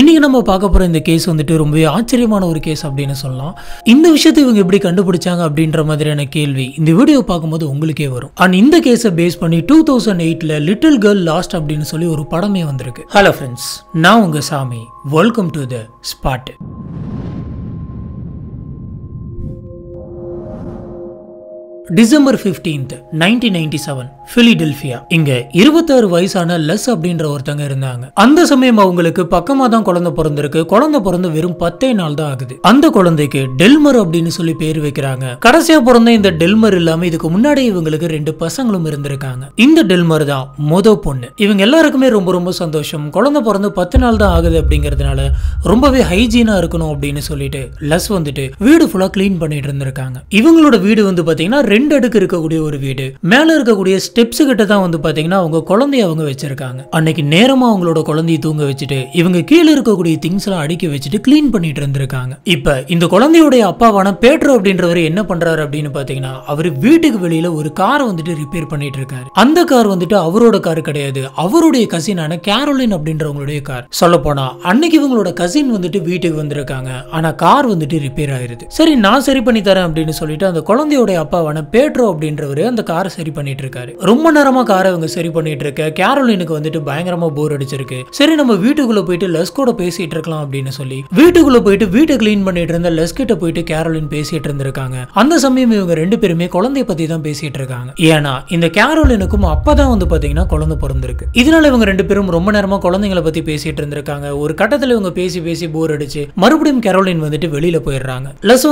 இன்னைக்கு நம்ம பார்க்க போகிற இந்த கேஸ் வந்துட்டு ரொம்பவே ஆச்சரியமான ஒரு கேஸ் அப்படின்னு சொல்லலாம் இந்த விஷயத்த இவங்க எப்படி கண்டுபிடிச்சாங்க அப்படின்ற மாதிரியான கேள்வி இந்த வீடியோ பார்க்கும்போது உங்களுக்கே வரும் அண்ட் இந்த கேஸை பேஸ் பண்ணி டூ தௌசண்ட் எயிட்டில் லிட்டில் கேர்ள் லாஸ்ட் அப்படின்னு சொல்லி ஒரு படமே வந்திருக்கு ஹலோ ஃப்ரெண்ட்ஸ் நான் உங்கள் Sami welcome to the spot December fifteenth nineteen ninety seven Philadelphia இங்க இருபத்தாறு வயசான லெஸ் அப்படின்ற ஒருத்தங்க இருந்தாங்க அந்த சமயம் அவங்களுக்கு பக்கமா தான் குழந்தை பிறந்திருக்கு குழந்தை பிறந்த வெறும் பத்தே நாள் தான் ஆகுது அந்த குழந்தைக்கு டெல்மர் அப்படின்னு சொல்லி பேர் வைக்கிறாங்க கடைசியா பிறந்த இந்த டெல்மர் இல்லாம இதுக்கு முன்னாடி இவங்களுக்கு ரெண்டு பசங்களும் இருந்திருக்காங்க இந்த டெல்மர் தான் மொத பொண்ணு இவங்க எல்லாருக்குமே ரொம்ப ரொம்ப சந்தோஷம் குழந்தை பிறந்து பத்து நாள் தான் ஆகுது அப்படிங்கறதுனால ரொம்பவே ஹைஜீனா இருக்கணும் அப்படின்னு சொல்லிட்டு லெஸ் வந்துட்டு வீடு ஃபுல்லா கிளீன் பண்ணிட்டு இருந்திருக்காங்க இவங்களோட வீடு வந்து பாத்தீங்கன்னா ரெண்டு அடுக்கு இருக்கக்கூடிய ஒரு வீடு மேல இருக்கக்கூடிய ஸ்டெப்ஸ் கிட்ட தான் வந்து பாத்தீங்கன்னா அவங்க குழந்தைய அவங்க வச்சிருக்காங்க அன்னைக்கு நேரமா அவங்களோட குழந்தைய தூங்க வச்சுட்டு இவங்க கீழே இருக்கக்கூடிய திங்ஸ் எல்லாம் அடுக்கி வச்சுட்டு கிளீன் பண்ணிட்டு இருந்திருக்காங்க இப்ப இந்த குழந்தையுடைய அப்பாவான பேட்ரோ அப்படின்றவர் என்ன பண்றாரு அப்படின்னு பாத்தீங்கன்னா அவர் வீட்டுக்கு வெளியில ஒரு காரை வந்துட்டு ரிப்பேர் பண்ணிட்டு இருக்காரு அந்த கார் வந்துட்டு அவரோட கார் கிடையாது அவருடைய கசினான கேரோலின் அப்படின்றவங்களுடைய கார் சொல்ல போனா அன்னைக்கு இவங்களோட கசின் வந்துட்டு வீட்டுக்கு வந்திருக்காங்க ஆனா கார் வந்துட்டு ரிப்பேர் ஆயிருது சரி நான் சரி பண்ணி தரேன் அப்படின்னு சொல்லிட்டு அந்த குழந்தையோட அப்பாவான பேட்ரோ அப்படின்றவர் அந்த காரை சரி பண்ணிட்டு இருக்காரு ரொம்ப நேரமா காரை அவங்க சரி பண்ணிட்டு இருக்க கேரோலினுக்கு வந்துட்டு பயங்கரமா போர் அடிச்சிருக்கு சரி நம்ம வீட்டுக்குள்ள போயிட்டு கூட பேசிட்டு இருக்கலாம் அப்படின்னு சொல்லி வீட்டுக்குள்ள போயிட்டு வீட்டை கிளீன் பண்ணிட்டு இருந்த கிட்ட போயிட்டு கேரோலின் பேசிட்டு இருந்திருக்காங்க அந்த சமயம் இவங்க ரெண்டு பேருமே குழந்தைய பத்தி தான் பேசிட்டு இருக்காங்க ஏன்னா இந்த கேரோலினுக்கும் அப்பதான் வந்து பாத்தீங்கன்னா குழந்தை பிறந்திருக்கு இதனால இவங்க ரெண்டு பேரும் ரொம்ப நேரமா குழந்தைங்களை பத்தி பேசிட்டு இருந்திருக்காங்க ஒரு கட்டத்துல இவங்க பேசி பேசி போர் அடிச்சு மறுபடியும் கேரோலின் வந்துட்டு வெளியில போயிடுறாங்க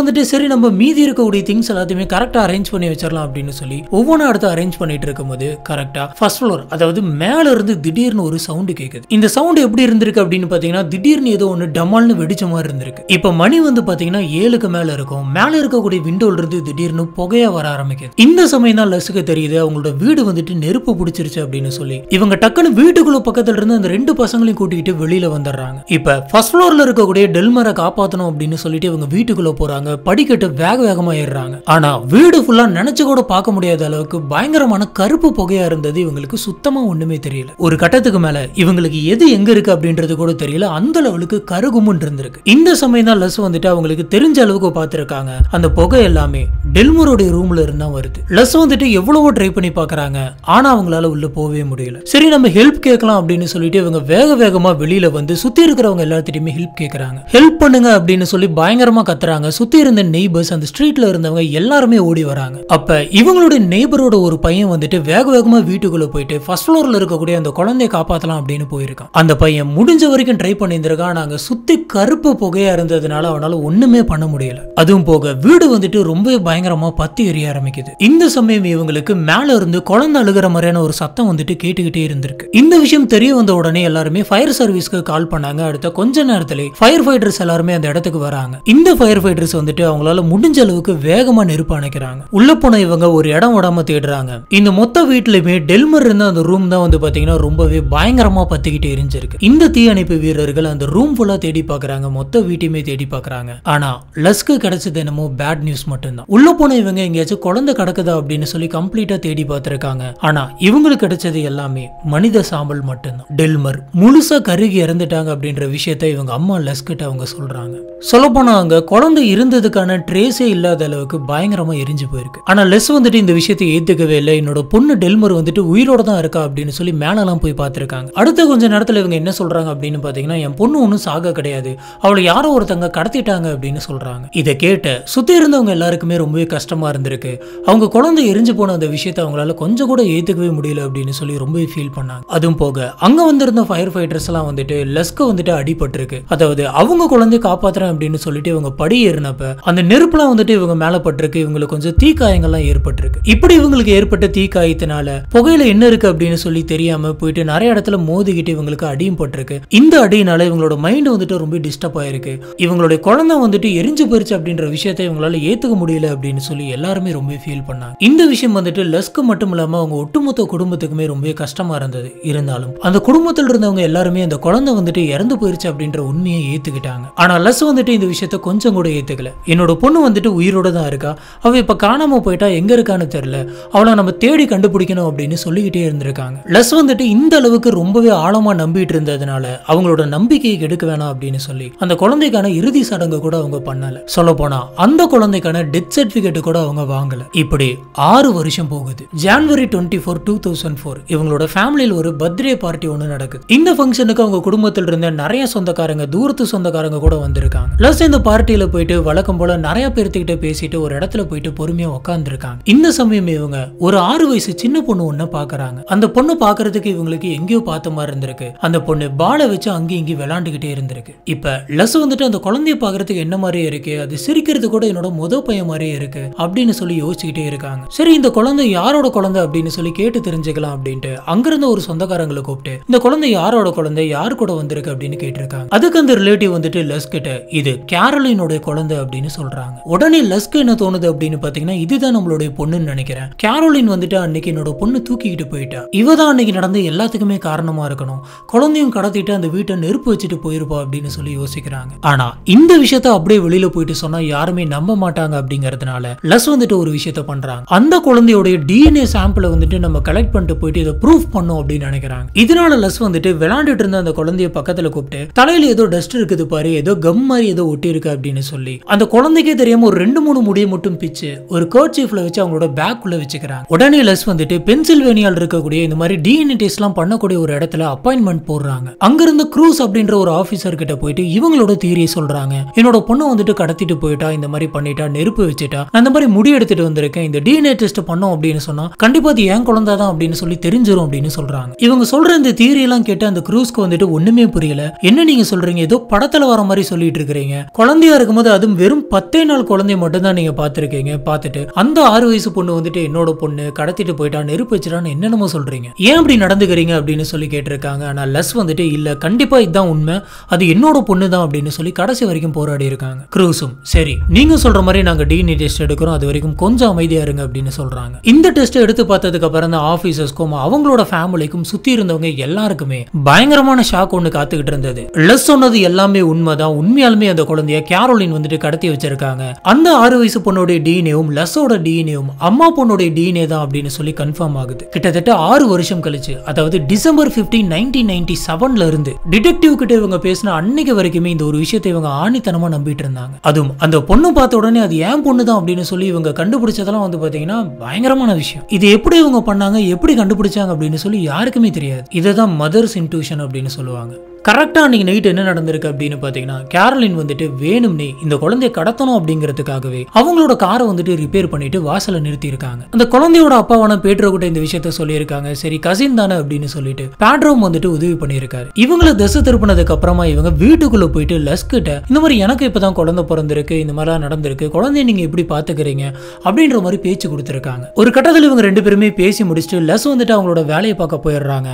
வந்துட்டு சரி நம்ம மீதி இருக்கக்கூடிய திங்ஸ் எல்லாத்தையுமே கரெக்டா அரேஞ்ச் பண்ணி பண்ணி வச்சிடலாம் அப்படின்னு சொல்லி ஒவ்வொன்றும் அடுத்து அரேஞ்ச் பண்ணிட்டு இருக்கும்போது கரெக்டா ஃபர்ஸ்ட் ஃப்ளோர் அதாவது மேல இருந்து திடீர்னு ஒரு சவுண்டு கேட்குது இந்த சவுண்ட் எப்படி இருந்திருக்கு அப்படின்னு பாத்தீங்கன்னா திடீர்னு ஏதோ ஒன்று டமால்னு வெடிச்ச மாதிரி இருந்திருக்கு இப்போ மணி வந்து பாத்தீங்கன்னா ஏழுக்கு மேல இருக்கும் மேல இருக்கக்கூடிய விண்டோல இருந்து திடீர்னு புகையா வர ஆரம்பிக்குது இந்த சமயம் தான் லசுக்கு தெரியுது அவங்களோட வீடு வந்துட்டு நெருப்பு பிடிச்சிருச்சு அப்படின்னு சொல்லி இவங்க டக்குன்னு வீட்டுக்குள்ள பக்கத்துல இருந்து அந்த ரெண்டு பசங்களையும் கூட்டிகிட்டு வெளியில வந்துடுறாங்க இப்போ ஃபர்ஸ்ட் ஃப்ளோர்ல இருக்கக்கூடிய டெல்மரை காப்பாற்றணும் அப்படின்னு சொல்லிட்டு இவங்க வீட்டுக்குள்ள போறாங்க படிக்கட்டு வேக வேகமா ஏறுறாங்க ஆனா வீடு ஃபுல்லா நினைச்சு கூட பார்க்க முடியாத அளவுக்கு பயங்கரமான கருப்பு புகையாக இருந்தது இவங்களுக்கு சுத்தமாக ஒன்றுமே தெரியல ஒரு கட்டத்துக்கு மேலே இவங்களுக்கு எது எங்கே இருக்குது அப்படின்றது கூட தெரியல அந்த லெவலுக்கு கருகுமுன் இருந்திருக்கு இந்த சமயம் தான் லஸ் வந்துட்டு அவங்களுக்கு தெரிஞ்ச அளவுக்கு பார்த்துருக்காங்க அந்த புகை எல்லாமே டெல்மரோடைய ரூம்ல இருந்தா வருது லஸ் வந்துட்டு எவ்வளவோ ட்ரை பண்ணி பார்க்குறாங்க ஆனால் அவங்களால உள்ளே போகவே முடியல சரி நம்ம ஹெல்ப் கேட்கலாம் அப்படின்னு சொல்லிட்டு இவங்க வேக வேகமாக வெளியில் வந்து சுற்றி இருக்கிறவங்க எல்லாத்திட்டையுமே ஹெல்ப் கேட்குறாங்க ஹெல்ப் பண்ணுங்க அப்படின்னு சொல்லி பயங்கரமாக கத்துறாங்க சுற்றி இருந்த நெய்பர்ஸ் அந்த ஸ்ட்ரீட்டில் இருந்தவங்க எல்லாருமே ஓடி வராங்க அப்ப இவங்களோட நெய்பரோட ஒரு பையன் வந்துட்டு வேக வேகமா வீட்டுக்குள்ள போயிட்டு ஃபர்ஸ்ட் ஃப்ளோர்ல இருக்கக்கூடிய அந்த குழந்தைய காப்பாத்தலாம் அப்படின்னு போயிருக்கான் அந்த பையன் முடிஞ்ச வரைக்கும் ட்ரை பண்ணியிருந்திருக்கான் நாங்க சுத்தி கருப்பு புகையா இருந்ததுனால அவனால ஒண்ணுமே பண்ண முடியல அதுவும் போக வீடு வந்துட்டு ரொம்ப பயங்கரமா பத்தி எரிய ஆரம்பிக்குது இந்த சமயம் இவங்களுக்கு மேல இருந்து குழந்தை அழுகிற மாதிரியான ஒரு சத்தம் வந்துட்டு கேட்டுக்கிட்டே இருந்திருக்கு இந்த விஷயம் தெரிய வந்த உடனே எல்லாருமே ஃபயர் சர்வீஸ்க்கு கால் பண்ணாங்க அடுத்த கொஞ்ச நேரத்திலே ஃபயர் ஃபைட்டர்ஸ் எல்லாருமே அந்த இடத்துக்கு வராங்க இந்த ஃபயர் ஃபைட்டர்ஸ் வந்துட்டு அவங்களால முடிஞ்ச அளவுக்கு வேகமா நெருப்பு அணைக்கிறாங்க உள்ள உள்ள போன இவங்க ஒரு இடம் விடாம தேடுறாங்க இந்த மொத்த வீட்லயுமே டெல்மர் இருந்த அந்த ரூம் தான் வந்து பாத்தீங்கன்னா ரொம்பவே பயங்கரமா பத்திக்கிட்டு எரிஞ்சிருக்கு இந்த தீயணைப்பு வீரர்கள் அந்த ரூம் ஃபுல்லா தேடி பாக்குறாங்க மொத்த வீட்டையுமே தேடி பாக்குறாங்க ஆனா லஸ்க்கு கிடைச்சது என்னமோ பேட் நியூஸ் மட்டும்தான் உள்ள போன இவங்க எங்கேயாச்சும் குழந்தை கிடக்குதா அப்படின்னு சொல்லி கம்ப்ளீட்டா தேடி பார்த்திருக்காங்க ஆனா இவங்களுக்கு கிடைச்சது எல்லாமே மனித சாம்பல் மட்டும்தான் டெல்மர் முழுசா கருகி இறந்துட்டாங்க அப்படின்ற விஷயத்த இவங்க அம்மா லஸ்கிட்ட அவங்க சொல்றாங்க போனா அங்க குழந்தை இருந்ததுக்கான ட்ரேஸே இல்லாத அளவுக்கு பயங்கரமா எரிஞ்சு போயிருக்கு ஆனால் லெஸ் வந்துட்டு இந்த விஷயத்தை ஏற்றுக்கவே இல்லை என்னோட பொண்ணு டெல்மர் வந்துட்டு உயிரோட தான் இருக்கா அப்படின்னு சொல்லி மேலெல்லாம் போய் பார்த்துருக்காங்க அடுத்த கொஞ்ச நேரத்தில் இவங்க என்ன சொல்கிறாங்க அப்படின்னு பார்த்தீங்கன்னா என் பொண்ணு ஒன்றும் சாக கிடையாது அவளை யாரோ ஒருத்தங்க கடத்திட்டாங்க அப்படின்னு சொல்கிறாங்க இதை கேட்ட சுற்றி இருந்தவங்க எல்லாருக்குமே ரொம்பவே கஷ்டமாக இருந்திருக்கு அவங்க குழந்தை எரிஞ்சு போன அந்த விஷயத்தை அவங்களால கொஞ்சம் கூட ஏற்றுக்கவே முடியல அப்படின்னு சொல்லி ரொம்பவே ஃபீல் பண்ணாங்க அதுவும் போக அங்கே வந்திருந்த ஃபயர் ஃபைட்டர்ஸ் எல்லாம் வந்துட்டு லெஸ்க்கு வந்துட்டு அடிபட்டிருக்கு அதாவது அவங்க குழந்தை காப்பாற்றுறேன் அப்படின்னு சொல்லிட்டு இவங்க படி ஏறினப்ப அந்த நெருப்புலாம் வந்துட்டு இவங்க மேலே பட்டிருக்கு இவங்களுக்கு கொஞ்சம் தீக்க தீக்காயங்கள்லாம் ஏற்பட்டிருக்கு இப்படி இவங்களுக்கு ஏற்பட்ட தீக்காயத்தினால புகையில என்ன இருக்கு அப்படின்னு சொல்லி தெரியாம போயிட்டு நிறைய இடத்துல மோதிக்கிட்டு இவங்களுக்கு அடியும் போட்டிருக்கு இந்த அடியினால இவங்களோட மைண்ட் வந்துட்டு ரொம்ப டிஸ்டர்ப் ஆயிருக்கு இவங்களுடைய குழந்தை வந்துட்டு எரிஞ்சு போயிருச்சு அப்படின்ற விஷயத்தை இவங்களால ஏத்துக்க முடியல அப்படின்னு சொல்லி எல்லாருமே ரொம்ப ஃபீல் பண்ணாங்க இந்த விஷயம் வந்துட்டு லஸ்க்கு மட்டும் இல்லாம அவங்க ஒட்டுமொத்த குடும்பத்துக்குமே ரொம்ப கஷ்டமா இருந்தது இருந்தாலும் அந்த குடும்பத்தில் இருந்தவங்க எல்லாருமே அந்த குழந்தை வந்துட்டு இறந்து போயிருச்சு அப்படின்ற உண்மையை ஏத்துக்கிட்டாங்க ஆனா லஸ் வந்துட்டு இந்த விஷயத்த கொஞ்சம் கூட ஏத்துக்கல என்னோட பொண்ணு வந்துட்டு உயிரோட தான் இருக்கா அவ இப்ப காணாம காணாமல் போயிட்டா எங்கே இருக்கான்னு தெரில அவளை நம்ம தேடி கண்டுபிடிக்கணும் அப்படின்னு சொல்லிக்கிட்டே இருந்திருக்காங்க லஸ் வந்துட்டு இந்த அளவுக்கு ரொம்பவே ஆழமாக நம்பிட்டு இருந்ததுனால அவங்களோட நம்பிக்கையை கெடுக்க வேணாம் அப்படின்னு சொல்லி அந்த குழந்தைக்கான இறுதி சடங்கு கூட அவங்க பண்ணலை போனால் அந்த குழந்தைக்கான டெத் சர்டிஃபிகேட் கூட அவங்க வாங்கலை இப்படி ஆறு வருஷம் போகுது January twenty four two thousand four இவங்களோட ஃபேமிலியில் ஒரு பர்த்டே பார்ட்டி ஒன்று நடக்குது இந்த ஃபங்க்ஷனுக்கு அவங்க குடும்பத்தில் இருந்த நிறைய சொந்தக்காரங்க தூரத்து சொந்தக்காரங்க கூட வந்திருக்காங்க லஸ் இந்த பார்ட்டியில் போயிட்டு வழக்கம் போல நிறைய பேர்த்துக்கிட்ட பேசிட்டு ஒரு இடத்துல போயிட்டு பொறுமையாக உட்காந்துருக்காங்க இந்த சமயம் இவங்க ஒரு ஆறு வயசு சின்ன பொண்ணு ஒன்ன பாக்குறாங்க அந்த பொண்ணு பாக்குறதுக்கு இவங்களுக்கு எங்கேயோ பார்த்த மாதிரி இருந்திருக்கு அந்த பொண்ணு பால வச்சு அங்கேயும் இங்கேயும் விளாண்டுகிட்டே இருந்திருக்கு இப்ப லஸ் வந்துட்டு அந்த குழந்தைய பாக்குறதுக்கு என்ன மாதிரியே இருக்கு அது சிரிக்கிறது கூட என்னோட முத பையன் மாதிரியே இருக்கு அப்படின்னு சொல்லி யோசிச்சுக்கிட்டே இருக்காங்க சரி இந்த குழந்தை யாரோட குழந்தை அப்படின்னு சொல்லி கேட்டு தெரிஞ்சுக்கலாம் அப்படின்ட்டு அங்கிருந்த ஒரு சொந்தக்காரங்களை கூப்பிட்டு இந்த குழந்தை யாரோட குழந்தை யார் கூட வந்திருக்கு அப்படின்னு கேட்டிருக்காங்க அதுக்கு அந்த ரிலேட்டிவ் வந்துட்டு லஸ் கிட்ட இது கேரளினுடைய குழந்தை அப்படின்னு சொல்றாங்க உடனே லஸ்க்கு என்ன தோணுது அப்படின்னு பாத்தீங்கன்னா இதுதான் நம்மளுடைய பொண்ணுன்னு நினைக்கிறேன் கேரோலின் வந்துட்டு அன்னைக்கு என்னோட பொண்ணு தூக்கிக்கிட்டு போயிட்டா இவ தான் அன்னைக்கு நடந்த எல்லாத்துக்குமே காரணமா இருக்கணும் குழந்தையும் கடத்திட்டு அந்த வீட்டை நெருப்பு வச்சுட்டு போயிருப்பா அப்படின்னு சொல்லி யோசிக்கிறாங்க ஆனா இந்த விஷயத்த அப்படியே வெளியில போயிட்டு சொன்னா யாருமே நம்ப மாட்டாங்க அப்படிங்கறதுனால லஸ் வந்துட்டு ஒரு விஷயத்த பண்றாங்க அந்த குழந்தையோடைய டிஎன்ஏ சாம்பிளை வந்துட்டு நம்ம கலெக்ட் பண்ணிட்டு போயிட்டு இதை ப்ரூஃப் பண்ணும் அப்படின்னு நினைக்கிறாங்க இதனால லஸ் வந்துட்டு விளாண்டுட்டு இருந்த அந்த குழந்தைய பக்கத்துல கூப்பிட்டு தலையில ஏதோ டஸ்ட் இருக்குது பாரு ஏதோ கம் மாதிரி ஏதோ ஒட்டி இருக்கு அப்படின்னு சொல்லி அந்த குழந்தைக்கே தெரியாம ஒரு ரெண்டு மூணு முடியை மட்டும் பிச்சு ஒரு கர்ச்சீஃபில் வச்சு அவங்களோட பேக் உள்ள வச்சுக்கிறாங்க உடனே லெஸ் வந்துட்டு பென்சில்வேனியால் இருக்கக்கூடிய இந்த மாதிரி டிஎன்ஏ எல்லாம் பண்ணக்கூடிய ஒரு இடத்துல அப்பாயின்மெண்ட் போடுறாங்க அங்கிருந்து க்ரூஸ் அப்படின்ற ஒரு ஆஃபீஸர் கிட்ட போயிட்டு இவங்களோட தீரிய சொல்றாங்க என்னோட பொண்ணு வந்துட்டு கடத்திட்டு போயிட்டா இந்த மாதிரி பண்ணிட்டா நெருப்பு வச்சுட்டா அந்த மாதிரி முடி எடுத்துட்டு வந்திருக்கேன் இந்த டிஎன்ஏ டெஸ்ட் பண்ணோம் அப்படின்னு சொன்னா கண்டிப்பா அது என் குழந்தை தான் அப்படின்னு சொல்லி தெரிஞ்சிடும் அப்படின்னு சொல்றாங்க இவங்க சொல்ற இந்த தியரி எல்லாம் கேட்டு அந்த க்ரூஸ்க்கு வந்துட்டு ஒண்ணுமே புரியல என்ன நீங்க சொல்றீங்க ஏதோ படத்துல வர மாதிரி சொல்லிட்டு இருக்கிறீங்க குழந்தையா இருக்கும்போது அதுவும் வெறும் பத்தே நாள் குழந்தைய மட்டும் தான் நீங்க பாத்துருக்கீங்க பார்த்துட்டு அந்த ஆறு வயசு பொண்ணு வந்துட்டு என்னோட பொண்ணு கடத்திட்டு போயிட்டா நெருப்பு வச்சிடான்னு என்னென்னமோ சொல்றீங்க ஏன் அப்படி நடந்துக்கிறீங்க அப்படின்னு சொல்லி கேட்டிருக்காங்க ஆனால் லஸ் வந்துட்டு இல்ல கண்டிப்பா இதுதான் உண்மை அது என்னோட பொண்ணு தான் அப்படின்னு சொல்லி கடைசி வரைக்கும் போராடி இருக்காங்க க்ரூஸும் சரி நீங்க சொல்ற மாதிரி நாங்க டிஎன்ஏ டெஸ்ட் எடுக்கிறோம் அது வரைக்கும் கொஞ்சம் அமைதியா இருங்க அப்படின்னு சொல்றாங்க இந்த டெஸ்ட் எடுத்து பார்த்ததுக்கு அப்புறம் அந்த ஆபீசர்ஸ்க்கும் அவங்களோட ஃபேமிலிக்கும் சுத்தி இருந்தவங்க எல்லாருக்குமே பயங்கரமான ஷாக் ஒண்ணு காத்துக்கிட்டு இருந்தது லெஸ் சொன்னது எல்லாமே உண்மைதான் உண்மையாலுமே அந்த குழந்தைய கேரோலின் வந்துட்டு கடத்தி வச்சிருக்காங்க அந்த ஆறு வயசு பொண்ணுடைய டிஎன்ஏவும் லெஸ் அக்ஸோட டிஎன்ஏவும் அம்மா பொண்ணுடைய டிஎன்ஏ தான் அப்படின்னு சொல்லி கன்ஃபார்ம் ஆகுது கிட்டத்தட்ட ஆறு வருஷம் கழிச்சு அதாவது டிசம்பர் பிப்டீன் நைன்டீன் நைன்டி செவன்ல இருந்து டிடெக்டிவ் கிட்ட இவங்க பேசின அன்னைக்கு வரைக்குமே இந்த ஒரு விஷயத்தை இவங்க ஆணித்தனமா நம்பிட்டு இருந்தாங்க அதுவும் அந்த பொண்ணு பார்த்த உடனே அது ஏன் பொண்ணு தான் அப்படின்னு சொல்லி இவங்க கண்டுபிடிச்சதெல்லாம் வந்து பாத்தீங்கன்னா பயங்கரமான விஷயம் இது எப்படி இவங்க பண்ணாங்க எப்படி கண்டுபிடிச்சாங்க அப்படின்னு சொல்லி யாருக்குமே தெரியாது இதை தான் மதர்ஸ் இன்ட்யூஷன் அப்படின்னு சொல்லுவாங்க கரெக்டாக அன்றைக்கி நைட் என்ன நடந்திருக்கு அப்படின்னு பார்த்தீங்கன்னா கேரலின் வந்துட்டு வேணும்னே இந்த குழந்தையை கடத்தணும் அப்படிங்கிறதுக்காகவே அவங்களோட காரை வந்துட்டு ரிப்பேர் பண்ணிட்டு வாசலில் நிறுத்தியிருக்காங்க அந்த குழந்தையோட அப்பாவான பேட்ரோ கூட இந்த விஷயத்த சொல்லியிருக்காங்க சரி கசின் தானே அப்படின்னு சொல்லிட்டு பேட்ரோம் வந்துட்டு உதவி பண்ணியிருக்காரு இவங்களை திசை திருப்பினதுக்கு அப்புறமா இவங்க வீட்டுக்குள்ள போயிட்டு லஸ்கிட்ட இந்த மாதிரி எனக்கு தான் குழந்தை பிறந்திருக்கு இந்த மாதிரிலாம் நடந்திருக்கு குழந்தைய நீங்க எப்படி பாத்துக்கிறீங்க அப்படின்ற மாதிரி பேச்சு கொடுத்துருக்காங்க ஒரு கட்டத்தில் இவங்க ரெண்டு பேருமே பேசி முடிச்சுட்டு லஸ் வந்துட்டு அவங்களோட வேலையை பார்க்க போயிடுறாங்க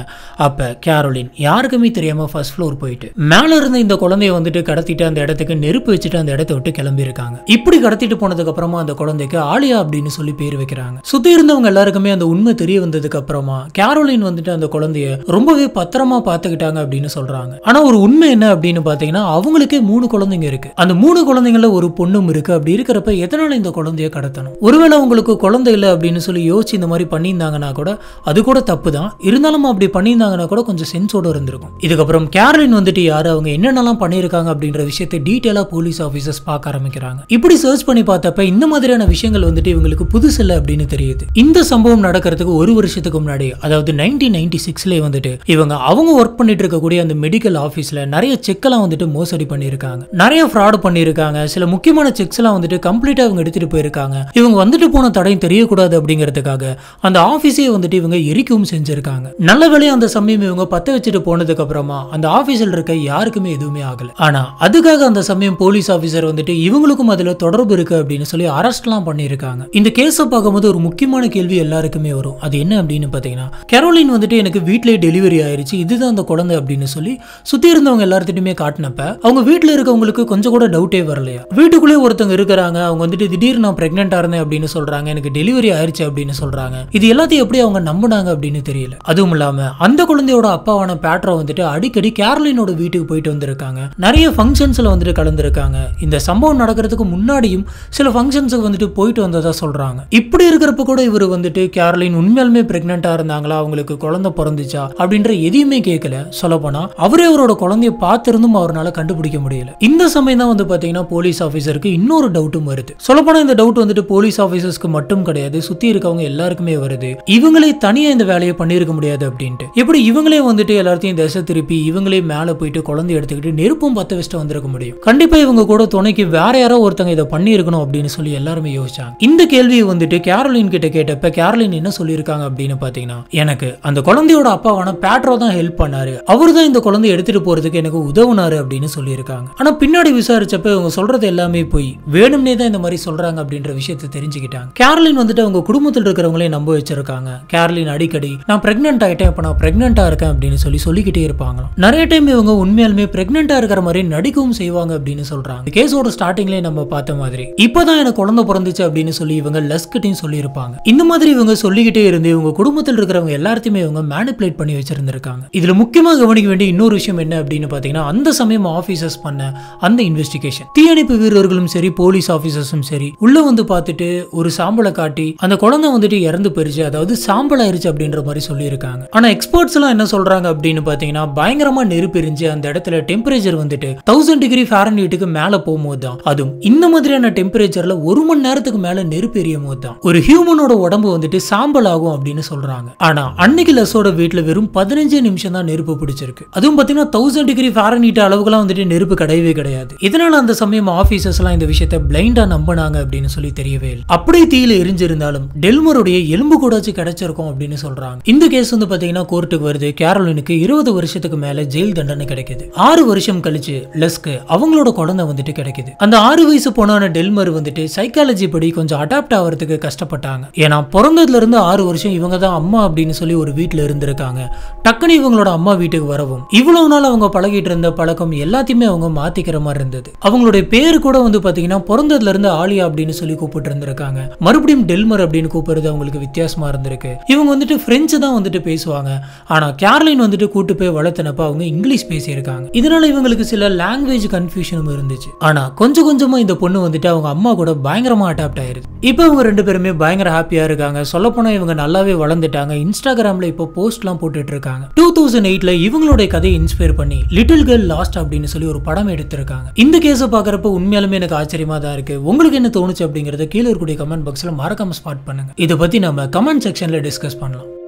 அப்ப கேரோலின் யாருக்குமே தெரியாம ஃபர்ஸ்ட் ஃப்ளோர் போயிட்டு மேல இருந்த இந்த குழந்தைய வந்துட்டு கடத்திட்டு அந்த இடத்துக்கு நெருப்பு வச்சுட்டு அந்த இடத்த விட்டு கிளம்பி இருக்காங்க இப்படி கடத்திட்டு போனதுக்கு அப்புறமா அந்த குழந்தைக்கு ஆலியா அப்படின்னு சொல்லி பேர் வைக்கிறாங்க சுத்தி இருந்தவங்க எல்லாருக்குமே அந்த உண்மை தெரிய வந்ததுக்கு அப்புறமா கேரோலின் வந்துட்டு அந்த குழந்தைய ரொம்பவே பத்திரமா பாத்துக்கிட்டாங்க அப்படின்னு சொல்றாங்க ஆனா ஒரு உண்மை என்ன அப்படின்னு பாத்தீங்கன்னா அவங்களுக்கே மூணு குழந்தைங்க இருக்கு அந்த மூணு குழந்தைங்கள ஒரு பொண்ணும் இருக்கு அப்படி இருக்கிறப்ப எதனால இந்த குழந்தைய கடத்தணும் ஒருவேளை உங்களுக்கு குழந்தை இல்லை அப்படின்னு சொல்லி யோசிச்சு இந்த மாதிரி பண்ணியிருந்தாங்கன்னா கூட அது கூட தப்பு தான் இருந்தாலும் அப்படி பண்ணியிருந்தாங்கன்னா கூட கொஞ்சம் சென்ஸோட இருந்திருக்கும் இதுக்கப்புறம் கே கேரளின் வந்துட்டு யார் அவங்க என்னென்னலாம் பண்ணியிருக்காங்க அப்படின்ற விஷயத்தை டீட்டெயிலாக போலீஸ் ஆஃபீஸர்ஸ் பார்க்க ஆரம்பிக்கிறாங்க இப்படி சர்ச் பண்ணி பார்த்தப்ப இந்த மாதிரியான விஷயங்கள் வந்துட்டு இவங்களுக்கு புதுசு இல்லை அப்படின்னு தெரியுது இந்த சம்பவம் நடக்கிறதுக்கு ஒரு வருஷத்துக்கு முன்னாடி அதாவது நைன்டீன் நைன்டி சிக்ஸ்லேயே வந்துட்டு இவங்க அவங்க ஒர்க் பண்ணிட்டு இருக்கக்கூடிய அந்த மெடிக்கல் ஆஃபீஸில் நிறைய செக்கெல்லாம் வந்துட்டு மோசடி பண்ணியிருக்காங்க நிறைய ஃப்ராடு பண்ணியிருக்காங்க சில முக்கியமான செக்ஸ்லாம் வந்துட்டு கம்ப்ளீட்டாக இவங்க எடுத்துகிட்டு போயிருக்காங்க இவங்க வந்துட்டு போன தடையும் தெரியக்கூடாது அப்படிங்கிறதுக்காக அந்த ஆஃபீஸே வந்துட்டு இவங்க எரிக்கவும் செஞ்சுருக்காங்க நல்ல வேலையை அந்த சமயம் இவங்க பற்ற வச்சுட்டு போனதுக்கு அப்புறமா அந்த ஆஃபீஸில் இருக்க யாருக்குமே எதுவுமே ஆகலை ஆனால் அதுக்காக அந்த சமயம் போலீஸ் ஆஃபீஸர் வந்துட்டு இவங்களுக்கும் அதில் தொடர்பு இருக்கு அப்படின்னு சொல்லி அரெஸ்ட்லாம் பண்ணியிருக்காங்க இந்த கேஸை பார்க்கும்போது ஒரு முக்கியமான கேள்வி எல்லாருக்குமே வரும் அது என்ன அப்படின்னு பார்த்தீங்கன்னா கெரோலின் வந்துட்டு எனக்கு வீட்டிலே டெலிவரி ஆயிருச்சு இதுதான் அந்த குழந்தை அப்படின்னு சொல்லி சுற்றி இருந்தவங்க எல்லாத்திட்டுமே காட்டினப்ப அவங்க வீட்டில் இருக்கவங்களுக்கு கொஞ்சம் கூட டவுட்டே வரலையா வீட்டுக்குள்ளே ஒருத்தவங்க இருக்கிறாங்க அவங்க வந்துட்டு திடீர்னு நான் பிரெக்னெண்டாக இருந்தேன் அப்படின்னு சொல்கிறாங்க எனக்கு டெலிவரி ஆயிருச்சு அப்படின்னு சொல்கிறாங்க இது எல்லாத்தையும் எப்படி அவங்க நம்பினாங்க அப்படின்னு தெரியல அதுவும் இல்லாமல் அந்த குழந்தையோட அப்பாவான பேட்டரை வந்துட்டு அடிக்கடி கேர்லினோட வீட்டுக்கு போயிட்டு வந்திருக்காங்க நிறைய ஃபங்க்ஷன்ஸில் வந்துட்டு கலந்துருக்காங்க இந்த சம்பவம் நடக்கிறதுக்கு முன்னாடியும் சில ஃபங்க்ஷன்ஸுக்கு வந்துட்டு போயிட்டு வந்ததா சொல்கிறாங்க இப்படி இருக்கிறப்ப கூட இவர் வந்துட்டு கேர்லின் உண்மையாலுமே ப்ரெக்னெண்ட்டாக இருந்தாங்களா அவங்களுக்கு குழந்தை பிறந்துச்சா அப்படின்ற எதையுமே கேட்கல சொல்லப்போனால் அவரே அவரோட குழந்தைய பார்த்திருந்தும் அவரால் கண்டுபிடிக்க முடியல இந்த சமயம் தான் வந்து பார்த்தீங்கன்னா போலீஸ் ஆஃபீஸருக்கு இன்னொரு டவுட்டும் வருது சொல்லப்போனால் இந்த டவுட் வந்துட்டு போலீஸ் ஆஃபீஸர்ஸ்க்கு மட்டும் கிடையாது சுற்றி இருக்கவங்க எல்லாருக்குமே வருது இவங்களே தனியாக இந்த வேலையை பண்ணியிருக்க முடியாது அப்படின்ட்டு எப்படி இவங்களே வந்துட்டு எல்லாத்தையும் திசை திருப்பி இவங்களே அவங்களே மேலே போயிட்டு குழந்தை எடுத்துக்கிட்டு நெருப்பும் பத்த வச்சுட்டு வந்திருக்க முடியும் கண்டிப்பா இவங்க கூட துணைக்கு வேற யாரோ ஒருத்தங்க இதை பண்ணி இருக்கணும் அப்படின்னு சொல்லி எல்லாருமே யோசிச்சாங்க இந்த கேள்வியை வந்துட்டு கேரளின் கிட்ட கேட்டப்ப கேரளின் என்ன சொல்லியிருக்காங்க அப்படின்னு பாத்தீங்கன்னா எனக்கு அந்த குழந்தையோட அப்பாவான பேட்ரோ தான் ஹெல்ப் பண்ணாரு அவரு தான் இந்த குழந்தை எடுத்துட்டு போறதுக்கு எனக்கு உதவுனாரு அப்படின்னு சொல்லியிருக்காங்க ஆனா பின்னாடி விசாரிச்சப்ப இவங்க சொல்றது எல்லாமே போய் வேணும்னே தான் இந்த மாதிரி சொல்றாங்க அப்படின்ற விஷயத்தை தெரிஞ்சுக்கிட்டாங்க கேரளின் வந்துட்டு அவங்க குடும்பத்தில் இருக்கிறவங்களே நம்ப வச்சிருக்காங்க கேரளின் அடிக்கடி நான் பிரெக்னென்ட் ஆகிட்டேன் இப்போ நான் பிரெக்னென்ட்டா இருக்கேன் அப்படின்னு சொல்லி சொல்லிக்கிட்டே இருப்பாங்க நிறைய டைம் இவங்க உண்மையாலுமே பிரெக்னெண்டா இருக்கிற மாதிரி நடிக்கவும் செய்வாங்க அப்படின்னு சொல்றாங்க கேஸோட ஸ்டார்டிங்லேயே நம்ம பார்த்த மாதிரி இப்பதான் எனக்கு குழந்தை பிறந்துச்சு அப்படின்னு சொல்லி இவங்க லஸ்கிட்டையும் சொல்லியிருப்பாங்க இந்த மாதிரி இவங்க சொல்லிக்கிட்டே இருந்து இவங்க குடும்பத்தில் இருக்கிறவங்க எல்லாத்தையுமே இவங்க மேனிப்புலேட் பண்ணி வச்சிருந்திருக்காங்க இதுல முக்கியமா கவனிக்க வேண்டிய இன்னொரு விஷயம் என்ன அப்படின்னு பாத்தீங்கன்னா அந்த சமயம் ஆபீசர்ஸ் பண்ண அந்த இன்வெஸ்டிகேஷன் தீயணைப்பு வீரர்களும் சரி போலீஸ் ஆபீசர்ஸும் சரி உள்ள வந்து பார்த்துட்டு ஒரு சாம்பலை காட்டி அந்த குழந்தை வந்துட்டு இறந்து போயிருச்சு அதாவது சாம்பல் ஆயிருச்சு அப்படின்ற மாதிரி சொல்லியிருக்காங்க ஆனா எக்ஸ்பர்ட்ஸ் எல்லாம் என்ன சொல்றாங்க அப்படின்னு பாத்தீங்கன்னா பயங்கரமா அதிகமாக நெருப்பெரிஞ்சு அந்த இடத்துல டெம்பரேச்சர் வந்துட்டு தௌசண்ட் டிகிரி ஃபாரன்ஹீட்டுக்கு மேல போகும்போது தான் அதுவும் இந்த மாதிரியான டெம்பரேச்சர்ல ஒரு மணி நேரத்துக்கு மேலே நெருப்பெரியும் போது தான் ஒரு ஹியூமனோட உடம்பு வந்துட்டு சாம்பல் ஆகும் அப்படின்னு சொல்றாங்க ஆனா அன்னைக்கு லெஸோட வீட்டில் வெறும் பதினஞ்சு நிமிஷம் தான் நெருப்பு பிடிச்சிருக்கு அதுவும் பாத்தீங்கன்னா தௌசண்ட் டிகிரி ஃபாரன்ஹீட் அளவுக்குலாம் வந்துட்டு நெருப்பு கிடையவே கிடையாது இதனால அந்த சமயம் ஆஃபீஸர்ஸ்லாம் இந்த விஷயத்த பிளைண்டாக நம்பினாங்க அப்படின்னு சொல்லி தெரியவே இல்லை அப்படியே தீயில எரிஞ்சிருந்தாலும் டெல்மருடைய எலும்பு கூடாச்சு கிடைச்சிருக்கும் அப்படின்னு சொல்றாங்க இந்த கேஸ் வந்து பாத்தீங்கன்னா கோர்ட்டுக்கு வருது கேரலினுக்கு இருபது வருஷத்துக்கு மேல ஜெயில் தண்டனை கிடைக்குது ஆறு வருஷம் கழிச்சு லெஸ்க்கு அவங்களோட குழந்தை வந்துட்டு கிடைக்குது அந்த ஆறு வயசு பொண்ணான டெல்மர் வந்துட்டு சைக்காலஜி படி கொஞ்சம் அடாப்ட் ஆகிறதுக்கு கஷ்டப்பட்டாங்க ஏன்னா பிறந்ததுல இருந்து ஆறு வருஷம் இவங்க தான் அம்மா அப்படின்னு சொல்லி ஒரு வீட்டுல இருந்திருக்காங்க டக்குன்னு இவங்களோட அம்மா வீட்டுக்கு வரவும் இவ்வளவு நாள் அவங்க பழகிட்டு இருந்த பழக்கம் எல்லாத்தையுமே அவங்க மாத்திக்கிற மாதிரி இருந்தது அவங்களுடைய பேர் கூட வந்து பாத்தீங்கன்னா பிறந்ததுல இருந்து ஆலியா அப்படின்னு சொல்லி கூப்பிட்டு இருந்திருக்காங்க மறுபடியும் டெல்மர் அப்படின்னு கூப்பிடுறது அவங்களுக்கு வித்தியாசமா இருந்திருக்கு இவங்க வந்துட்டு பிரெஞ்சு தான் வந்துட்டு பேசுவாங்க ஆனா கேரளின் வந்துட்டு கூட்டு போய் வளர்த்தனப்ப அவங்க இங்கிலீஷ் பேசியிருக்காங்க இதனால இவங்களுக்கு சில லாங்குவேஜ் கன்ஃபியூஷனும் இருந்துச்சு ஆனா கொஞ்சம் கொஞ்சமா இந்த பொண்ணு வந்துட்டு அவங்க அம்மா கூட பயங்கரமா அடாப்ட் ஆயிருது இப்போ இவங்க ரெண்டு பேருமே பயங்கர ஹாப்பியா இருக்காங்க போனா இவங்க நல்லாவே வளர்ந்துட்டாங்க இன்ஸ்டாகிராம்ல இப்போ போஸ்ட்லாம் போட்டுட்டு இருக்காங்க டூ தௌசண்ட் எயிட்ல இவங்களுடைய கதையை இன்ஸ்பயர் பண்ணி லிட்டில் கேர்ள் லாஸ்ட் அப்படின்னு சொல்லி ஒரு படம் எடுத்திருக்காங்க இந்த கேஸை பாக்குறப்ப உண்மையாலுமே எனக்கு ஆச்சரியமா தான் இருக்கு உங்களுக்கு என்ன தோணுச்சு அப்படிங்கறத கீழே இருக்கக்கூடிய கமெண்ட் பாக்ஸ்ல மறக்காம ஸ்பாட் பண்ணுங்க இதை பத்தி நம்ம கமெண்ட் செக்ஷன்ல டிஸ்கஸ் பண்ணலாம்